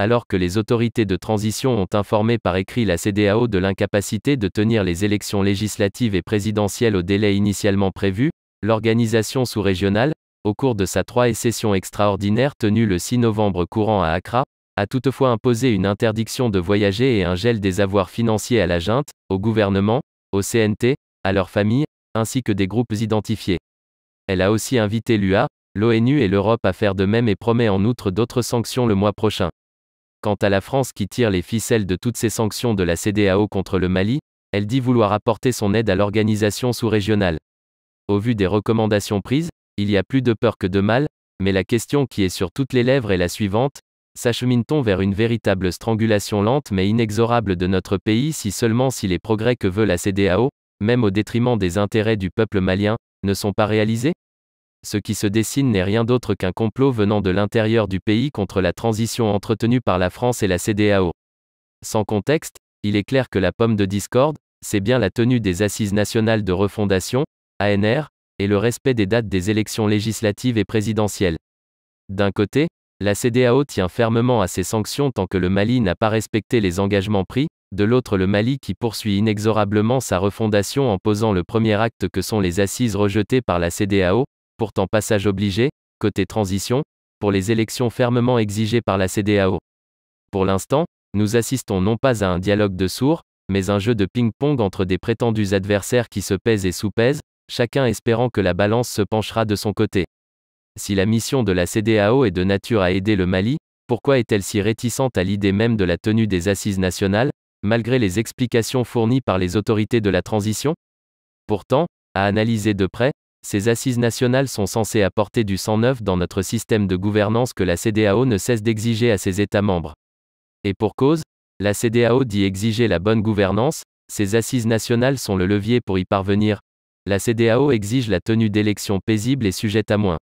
alors que les autorités de transition ont informé par écrit la CDAO de l'incapacité de tenir les élections législatives et présidentielles au délai initialement prévu, l'organisation sous-régionale, au cours de sa 3 session extraordinaire tenue le 6 novembre courant à Accra, a toutefois imposé une interdiction de voyager et un gel des avoirs financiers à la junte, au gouvernement, au CNT, à leurs familles, ainsi que des groupes identifiés. Elle a aussi invité l'UA, l'ONU et l'Europe à faire de même et promet en outre d'autres sanctions le mois prochain. Quant à la France qui tire les ficelles de toutes ces sanctions de la CDAO contre le Mali, elle dit vouloir apporter son aide à l'organisation sous-régionale. Au vu des recommandations prises, il y a plus de peur que de mal, mais la question qui est sur toutes les lèvres est la suivante, s'achemine-t-on vers une véritable strangulation lente mais inexorable de notre pays si seulement si les progrès que veut la CDAO, même au détriment des intérêts du peuple malien, ne sont pas réalisés ce qui se dessine n'est rien d'autre qu'un complot venant de l'intérieur du pays contre la transition entretenue par la France et la CDAO. Sans contexte, il est clair que la pomme de discorde, c'est bien la tenue des assises nationales de refondation, ANR, et le respect des dates des élections législatives et présidentielles. D'un côté, la CDAO tient fermement à ses sanctions tant que le Mali n'a pas respecté les engagements pris, de l'autre le Mali qui poursuit inexorablement sa refondation en posant le premier acte que sont les assises rejetées par la CDAO, pourtant passage obligé, côté transition, pour les élections fermement exigées par la CDAO. Pour l'instant, nous assistons non pas à un dialogue de sourds, mais un jeu de ping-pong entre des prétendus adversaires qui se pèsent et sous-pèsent, chacun espérant que la balance se penchera de son côté. Si la mission de la CDAO est de nature à aider le Mali, pourquoi est-elle si réticente à l'idée même de la tenue des assises nationales, malgré les explications fournies par les autorités de la transition Pourtant, à analyser de près, ces assises nationales sont censées apporter du sang neuf dans notre système de gouvernance que la CDAO ne cesse d'exiger à ses États membres. Et pour cause, la CDAO dit exiger la bonne gouvernance, ces assises nationales sont le levier pour y parvenir. La CDAO exige la tenue d'élections paisibles et sujettes à moins.